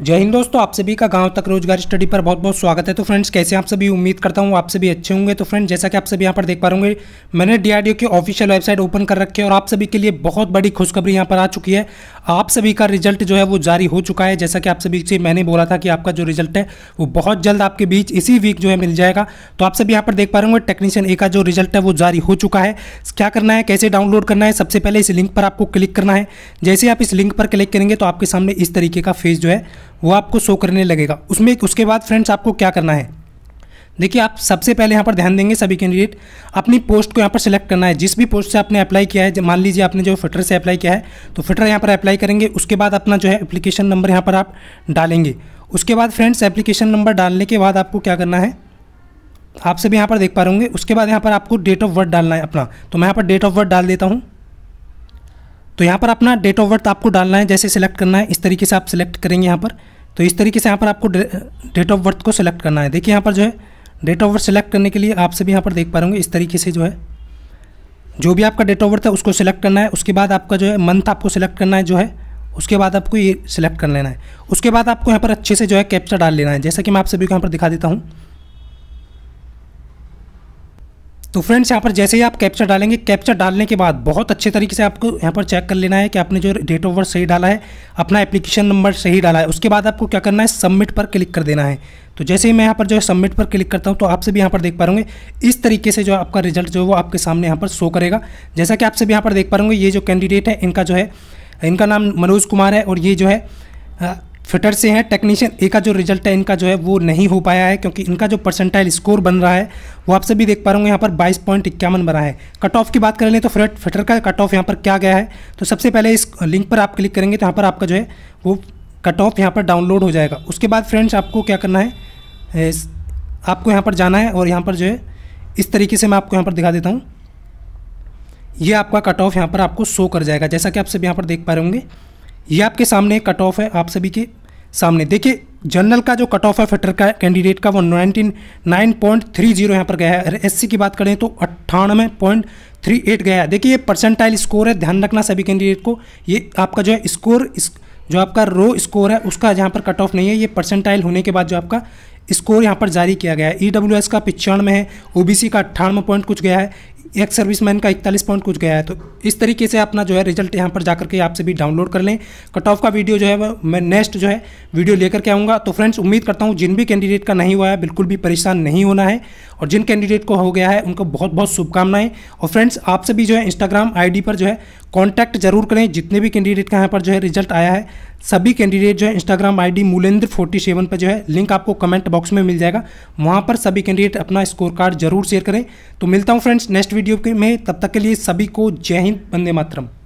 जय हिंद दोस्तों आप सभी का गांव तक रोजगार स्टडी पर बहुत बहुत स्वागत है तो फ्रेंड्स कैसे आप सभी उम्मीद करता हूं आप सभी अच्छे होंगे तो फ्रेंड्स जैसा कि आप सभी यहां पर देख पा रहे मैंने डीआरडीओ की ऑफिशियल वेबसाइट ओपन कर रखी है और आप सभी के लिए बहुत बड़ी खुशखबरी यहां पर आ चुकी है आप सभी का रिजल्ट जो है वो जारी हो चुका है जैसा कि आप सभी से मैंने बोला था कि आपका जो रिजल्ट है वो बहुत जल्द आपके बीच इसी वीक जो है मिल जाएगा तो आप सभी यहाँ पर देख पा होंगे टेक्नीशियन ए का जो रिजल्ट है वो जारी हो चुका है क्या करना है कैसे डाउनलोड करना है सबसे पहले इस लिंक पर आपको क्लिक करना है जैसे आप इस लिंक पर क्लिक करेंगे तो आपके सामने इस तरीके का फेज़ जो है वो आपको शो करने लगेगा उसमें उसके बाद फ्रेंड्स आपको क्या करना है देखिए आप सबसे पहले यहाँ पर ध्यान देंगे सभी कैंडिडेट अपनी पोस्ट को यहाँ पर सिलेक्ट करना है जिस भी पोस्ट से आपने अप्लाई किया है मान लीजिए आपने जो फिटर से अप्लाई किया है तो फिटर यहाँ पर अप्लाई करेंगे उसके बाद अपना जो है एप्लीकेशन नंबर यहाँ पर आप डालेंगे उसके बाद फ्रेंड्स एप्लीकेशन नंबर डालने के बाद आपको क्या करना है आप सभी यहाँ पर देख पा रहे होंगे उसके बाद यहाँ पर आपको डेट ऑफ बर्थ डालना है अपना तो मैं यहाँ पर डेट ऑफ बर्थ डाल देता हूँ तो यहाँ पर अपना डेट ऑफ बर्थ आपको डालना है जैसे सिलेक्ट करना है इस तरीके से आप सिलेक्ट करेंगे यहाँ पर तो इस तरीके से यहाँ पर आपको डेट ऑफ बर्थ को सेलेक्ट करना है देखिए यहाँ पर जो है डेट ऑफ बर्थ सेलेक्ट करने के लिए आप सभी यहाँ पर देख पा रहे इस तरीके से जो है जो भी आपका डेट ऑफ बर्थ है उसको सेलेक्ट करना है उसके बाद आपका जो है मंथ आपको सिलेक्ट करना है जो है उसके बाद आपको ये सिलेक्ट कर लेना है उसके बाद आपको यहाँ पर अच्छे से जो है कैप्चा डाल लेना है जैसा कि मैं आप सभी को यहाँ पर दिखा देता हूँ तो फ्रेंड्स यहाँ पर जैसे ही आप कैप्चर डालेंगे कैप्चर डालने के बाद बहुत अच्छे तरीके से आपको यहाँ पर चेक कर लेना है कि आपने जो डेट ऑफ बर्थ सही डाला है अपना एप्लीकेशन नंबर सही डाला है उसके बाद आपको क्या करना है सबमिट पर क्लिक कर देना है तो जैसे ही मैं यहाँ पर जो है सबमिट पर क्लिक करता हूँ तो आपसे भी यहाँ पर देख पा रूँगे इस तरीके से जो आपका रिजल्ट जो है वो आपके सामने यहाँ पर शो करेगा जैसा कि आपसे भी यहाँ पर देख पा रूँगे ये जो कैंडिडेट है इनका जो है इनका नाम मनोज कुमार है और ये जो है फिटर से हैं टेक्नीशियन ए का जो रिजल्ट है इनका जो है वो नहीं हो पाया है क्योंकि इनका जो परसेंटाइल स्कोर बन रहा है वो आप सभी देख पा रहे होंगे यहाँ पर बाईस पॉइंट इक्यावन बना है कट ऑफ की बात कर लें तो फिट फिटर का कट ऑफ यहाँ पर क्या गया है तो सबसे पहले इस लिंक पर आप क्लिक करेंगे तो यहाँ पर आपका जो है वो कट ऑफ यहाँ पर डाउनलोड हो जाएगा उसके बाद फ्रेंड्स आपको क्या करना है आपको यहाँ पर जाना है और यहाँ पर जो है इस तरीके से मैं आपको यहाँ पर दिखा देता हूँ ये आपका कट ऑफ यहाँ पर आपको शो कर जाएगा जैसा कि आप सभी यहाँ पर देख पा रहे होंगे ये आपके सामने कट ऑफ है आप सभी के सामने देखिए जनरल का जो कट ऑफ है फेटर का कैंडिडेट का वो nineteen nine point three zero यहाँ पर गया है सी की बात करें तो अट्ठानवे पॉइंट थ्री एट गया है देखिए ये परसेंटाइल स्कोर है ध्यान रखना सभी कैंडिडेट को ये आपका जो है स्कोर इस, जो आपका रो स्कोर है उसका जहाँ पर कट ऑफ नहीं है ये परसेंटाइल होने के बाद जो आपका स्कोर यहाँ पर जारी किया गया है ई e का पिचानवे है ओ का अट्ठानवे पॉइंट कुछ गया है एक सर्विस मैन का इकतालीस पॉइंट कुछ गया है तो इस तरीके से अपना जो है रिजल्ट यहाँ पर जाकर के आपसे भी डाउनलोड कर लें कट ऑफ का वीडियो जो है वह मैं नेक्स्ट जो है वीडियो लेकर के आऊँगा तो फ्रेंड्स उम्मीद करता हूँ जिन भी कैंडिडेट का नहीं हुआ है बिल्कुल भी परेशान नहीं होना है और जिन कैंडिडेट को हो गया है उनको बहुत बहुत शुभकामनाएं और फ्रेंड्स आपसे भी जो है इंस्टाग्राम आई पर जो है कॉन्टैक्ट जरूर करें जितने भी कैंडिडेट का यहाँ पर जो है रिजल्ट आया है सभी कैंडिडेट जो है Instagram ID Mulendra forty seven पर जो है लिंक आपको कमेंट बॉक्स में मिल जाएगा वहाँ पर सभी कैंडिडेट अपना स्कोर कार्ड जरूर शेयर करें तो मिलता हूँ फ्रेंड्स नेक्स्ट वीडियो के में तब तक के लिए सभी को जय हिंद वंदे मातरम